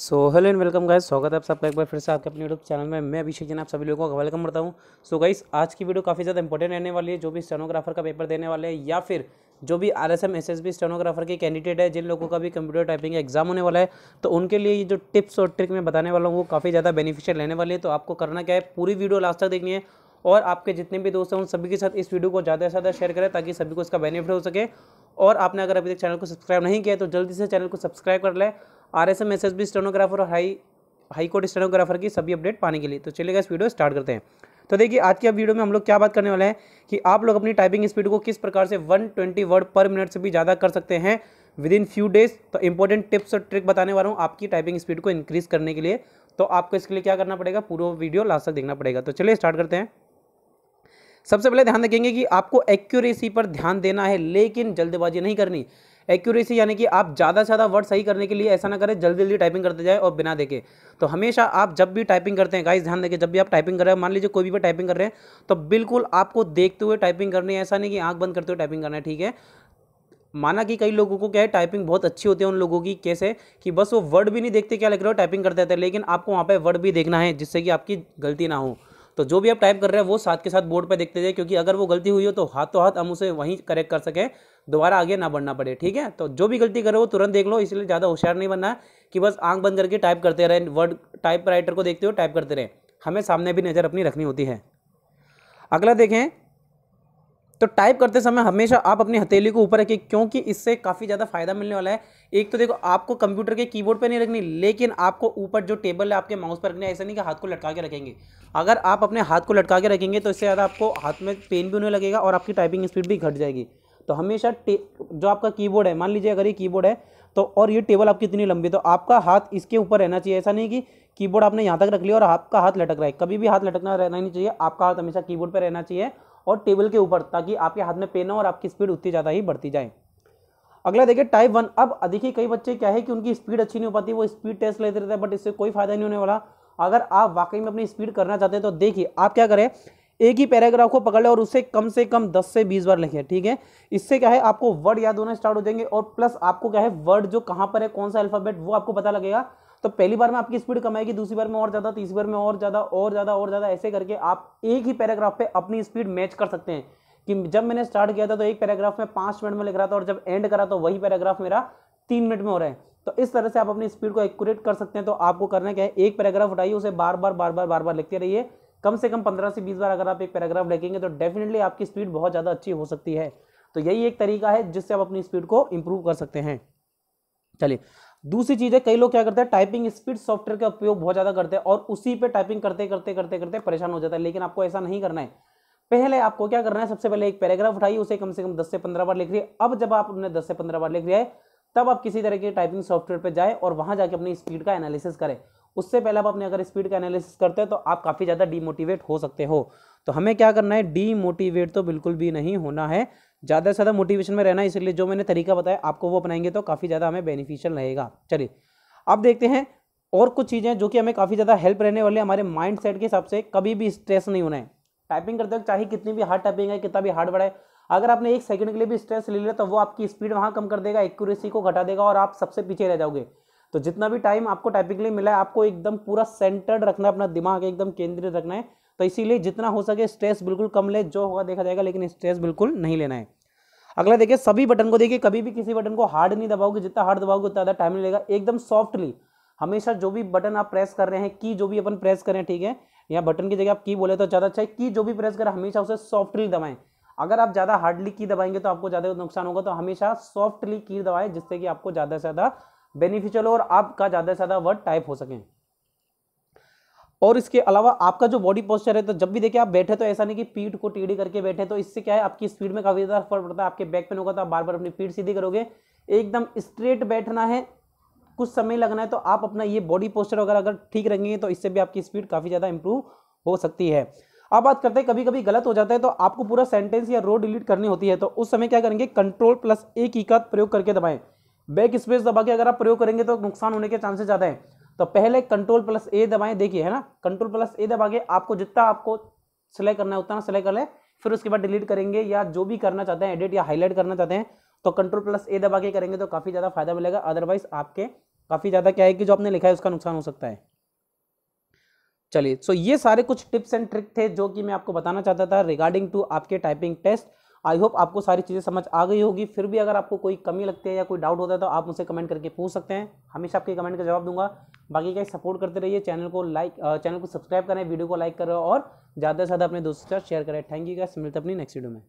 so hello and welcome guys स्वागत है आप सबका एक बार फिर से आपके अपने यूट्यूब चैनल में मैं अभिषेक जन आप सभी लोगों का वेलकम करता हूं सो so गाइस आज की वीडियो काफ़ी ज़्यादा इंपॉर्टेंट रहने वाली है जो भी स्टेनोग्राफर का पेपर देने वाले हैं या फिर जो भी R S M S S B stenographer के कैंडिडेट है जिन लोगों का भी कंप्यूटर टाइपिंग का एग्जाम होने वाला है तो उनके लिए ये जो टिप्स और ट्रिक मैं बताने वाला हूँ वो काफ़ी ज़्यादा बेनिफिशियल रहने वाली है तो आपको करना क्या है पूरी वीडियो लास्ट तक देखनी है और आपके जितने भी दोस्त हैं उन सभी के साथ इस वीडियो को ज़्यादा से ज़्यादा शेयर करें ताकि सभी को इसका बेनिफिट हो सके और आपने अगर अभी तक चैनल को सब्सक्राइब नहीं किया तो जल्दी से चैनल को सब्सक्राइब कर लें R S M S S B stenographer और हाई हाई कोर्ट स्टेनोग्राफर की सभी अपडेट पाने के लिए तो चलेगा इस वीडियो स्टार्ट करते हैं तो देखिए आज की अब वीडियो में हम लोग क्या बात करने वाले हैं कि आप लोग अपनी टाइपिंग स्पीड को किस प्रकार से 120 वर्ड पर मिनट से भी ज़्यादा कर सकते हैं विद इन फ्यू डेज तो इंपॉर्टेंट टिप्स और ट्रिक बताने वाला हूँ आपकी टाइपिंग स्पीड को इंक्रीज करने के लिए तो आपको इसके लिए क्या करना पड़ेगा पूरा वीडियो लास्ट तक देखना पड़ेगा तो चलिए स्टार्ट करते हैं सबसे पहले ध्यान रखेंगे कि आपको एक्यूरेसी पर ध्यान देना है लेकिन जल्दबाजी नहीं करनी एक्यूरेसी यानी कि आप ज़्यादा से ज़्यादा वर्ड सही करने के लिए ऐसा ना करें जल्दी जल्दी टाइपिंग करते जाए और बिना देखे तो हमेशा आप जब भी टाइपिंग करते हैं गाइस ध्यान देखें जब भी आप टाइपिंग कर रहे हैं मान लीजिए कोई भी टाइपिंग कर रहे हैं तो बिल्कुल आपको देखते हुए टाइपिंग करनी है ऐसा नहीं कि आँख बंद करते हुए टाइपिंग करना है ठीक है माना कि कई लोगों को क्या है टाइपिंग बहुत अच्छी होती है उन लोगों की कैसे कि बस वो वर्ड भी नहीं देखते क्या लग रहा हो टाइपिंग करते रहते हैं लेकिन आपको वहाँ पर वर्ड भी देखना है जिससे कि आपकी गलती ना हो तो जो भी आप टाइप कर रहे हैं वो साथ के साथ बोर्ड पर देखते जाए क्योंकि अगर वो गलती हुई हो तो हाथों तो हाथ हम उसे वहीं करेक्ट कर सकें दोबारा आगे ना बढ़ना पड़े ठीक है तो जो भी गलती करे वो तुरंत देख लो इसलिए ज़्यादा होशियार नहीं बनना कि बस आंख बंद करके टाइप करते रहें वर्ड टाइप राइटर को देखते हो टाइप करते रहें हमें सामने भी नज़र अपनी रखनी होती है अगला देखें तो टाइप करते समय हमेशा आप अपनी हथेली को ऊपर रखिए क्योंकि इससे काफ़ी ज़्यादा फायदा मिलने वाला है एक तो देखो आपको कंप्यूटर के कीबोर्ड पे नहीं रखनी लेकिन आपको ऊपर जो टेबल है आपके माउस पर रखनी है ऐसा नहीं कि हाथ को लटका के रखेंगे अगर आप अपने हाथ को लटका के रखेंगे तो इससे ज़्यादा आपको हाथ में पेन भी होने लगेगा और आपकी टाइपिंग स्पीड भी घट जाएगी तो हमेशा जो आपका कीबोर्ड है मान लीजिए अगर ये कीबोर्ड है तो और ये टेबल आपकी इतनी लंबी तो आपका हाथ इसके ऊपर रहना चाहिए ऐसा नहीं कि कीबोर्ड आपने यहाँ तक रख लिया और आपका हाथ लटक रहा है कभी भी हाथ लटकना रहना नहीं चाहिए आपका हाथ हमेशा कीबोर्ड पर रहना चाहिए और टेबल के ऊपर ताकि आपके हाथ में पेन हो और आपकी स्पीड उतनी ज़्यादा ही बढ़ती जाए अगला देखिए टाइप वन अब देखिए कई बच्चे क्या है कि उनकी स्पीड अच्छी नहीं हो पाती वो स्पीड टेस्ट लेते रहते हैं बट इससे कोई फायदा नहीं होने वाला अगर आप वाकई में अपनी स्पीड करना चाहते हैं तो देखिए आप क्या करें एक ही पैराग्राफ को पकड़ लें और उसे कम से कम 10 से 20 बार लिखें ठीक है इससे क्या है आपको वर्ड याद होना स्टार्ट हो जाएंगे और प्लस आपको क्या है वर्ड जो कहाँ पर है कौन सा अल्फ़ाबेट वो आपको पता लगेगा तो पहली बार में आपकी स्पीड कम आएगी दूसरी बार में और ज़्यादा तीसरी बार में और ज़्यादा और ज़्यादा और ज़्यादा ऐसे करके आप एक ही पैराग्राफ पे अपनी स्पीड मैच कर सकते हैं कि जब मैंने स्टार्ट किया था तो एक पैराग्राफ में पाँच मिनट में लिख रहा था और जब एंड करा तो वही पैराग्राफ मेरा तीन मिनट में हो रहा है तो इस तरह से आप अपनी स्पीड को एक्यूरेट कर सकते हैं तो आपको करना क्या है एक पैराग्राफ उठाइए उसे बार बार बार बार बार बार लिखते रहिए कम से कम पंद्रह से बीस बार अगर आप एक पैराग्राफ लिखेंगे तो डेफिनेटली आपकी स्पीड बहुत ज़्यादा अच्छी हो सकती है तो यही एक तरीका है जिससे आप अपनी स्पीड को इम्प्रूव कर सकते हैं चलिए दूसरी चीज़ है कई लोग क्या करते हैं टाइपिंग स्पीड सॉफ्टवेयर का उपयोग बहुत ज़्यादा करते हैं और उसी पे टाइपिंग करते करते करते करते परेशान हो जाता है लेकिन आपको ऐसा नहीं करना है पहले आपको क्या करना है सबसे पहले एक पैराग्राफ उठाइए उसे कम से कम दस से पंद्रह बार लिख रही है अब जब आपने दस से पंद्रह बार लिख लिया है तब आप किसी तरह के टाइपिंग सॉफ्टवेयर पर जाए और वहां जाकर अपनी स्पीड का एनालिसिस करें उससे पहले आप अपने अगर स्पीड का एनालिसिस करते हैं तो आप काफ़ी ज़्यादा डिमोटिवेट हो सकते हो तो हमें क्या करना है डीमोटिवेट तो बिल्कुल भी नहीं होना है ज़्यादा से ज़्यादा मोटिवेशन में रहना इसलिए जो मैंने तरीका बताया आपको वो अपनाएंगे तो काफ़ी ज़्यादा हमें बेनिफिशियल रहेगा चलिए अब देखते हैं और कुछ चीज़ें जो कि हमें काफ़ी ज़्यादा हेल्प रहने वाली है हमारे माइंड सेट के हिसाब से कभी भी स्ट्रेस नहीं होना है टाइपिंग करते वक्त चाहे कितनी भी हार्ड टाइपिंग है कितना भी हार्ड वर्ड है अगर आपने एक सेकंड के लिए भी स्ट्रेस ले लिया तो वो आपकी स्पीड वहाँ कम कर देगा एक्यूरेसी को घटा देगा और आप सबसे पीछे रह जाओगे तो जितना भी टाइम आपको टाइपिंग के लिए मिला है आपको एकदम पूरा सेंटर्ड रखना है अपना दिमाग एकदम केंद्रित रखना है तो इसीलिए जितना हो सके स्ट्रेस बिल्कुल कम ले जो होगा देखा जाएगा लेकिन स्ट्रेस बिल्कुल नहीं लेना है अगला देखिए सभी बटन को देखिए कभी भी किसी बटन को हार्ड नहीं दबाओगे जितना हार्ड दबाओगे उतना ज़्यादा टाइम लेगा एकदम सॉफ्टली हमेशा जो भी बटन आप प्रेस कर रहे हैं की जो भी अपन प्रेस करें ठीक है या बटन की जगह आप की बोले तो ज़्यादा अच्छा है की जो भी प्रेस करें हमेशा उसे सॉफ्टली दबाएं अगर आप ज़्यादा हार्डली की दबाएंगे तो आपको ज़्यादा नुकसान होगा तो हमेशा सॉफ्टली की दबाएं जिससे कि आपको ज़्यादा से ज़्यादा बेनिफिशियल और आपका ज़्यादा से ज़्यादा वर्ड टाइप हो सकें और इसके अलावा आपका जो बॉडी पोस्चर है तो जब भी देखिए आप बैठे तो ऐसा नहीं कि पीठ को टेढ़ी करके बैठे तो इससे क्या है आपकी स्पीड में काफ़ी ज़्यादा फर्क पड़ता है आपके बैक पेन होगा तो आप बार बार अपनी पीठ सीधी करोगे एकदम स्ट्रेट बैठना है कुछ समय लगना है तो आप अपना ये बॉडी पोस्चर वगैरह अगर ठीक रहेंगे तो इससे भी आपकी स्पीड काफ़ी ज़्यादा इंप्रूव हो सकती है अब बात करते हैं कभी कभी गलत हो जाता है तो आपको पूरा सेंटेंस या रो डिलीट करनी होती है तो उस समय क्या करेंगे कंट्रोल प्लस एक का प्रयोग करके दबाएं बैक स्पेस दबा के अगर आप प्रयोग करेंगे तो नुकसान होने के चांसेस ज़्यादा हैं तो पहले कंट्रोल प्लस ए दबाएं देखिए है ना कंट्रोल प्लस ए दबा के आपको जितना आपको सिलेक्ट करना है उतना सिलेक्ट कर लें फिर उसके बाद डिलीट करेंगे या जो भी करना चाहते हैं एडिट या हाईलाइट करना चाहते हैं तो कंट्रोल प्लस ए दबा के करेंगे तो काफ़ी ज़्यादा फायदा मिलेगा अदरवाइज आपके काफ़ी ज़्यादा क्या है कि जो आपने लिखा है उसका नुकसान हो सकता है चलिए सो ये सारे कुछ टिप्स एंड ट्रिक थे जो कि मैं आपको बताना चाहता था रिगार्डिंग टू आपके टाइपिंग टेस्ट आई होप आपको सारी चीज़ें समझ आ गई होगी फिर भी अगर आपको कोई कमी लगती है या कोई डाउट होता है तो आप मुझसे कमेंट करके पूछ सकते हैं हमेशा आपके कमेंट का जवाब दूंगा बाकी का सपोर्ट करते रहिए चैनल को लाइक चैनल को सब्सक्राइब करें वीडियो को लाइक करें और ज़्यादा से ज़्यादा अपने दोस्तों के साथ शेयर करें थैंक यू गैस मिलते अपनी नेक्स्ट वीडियो में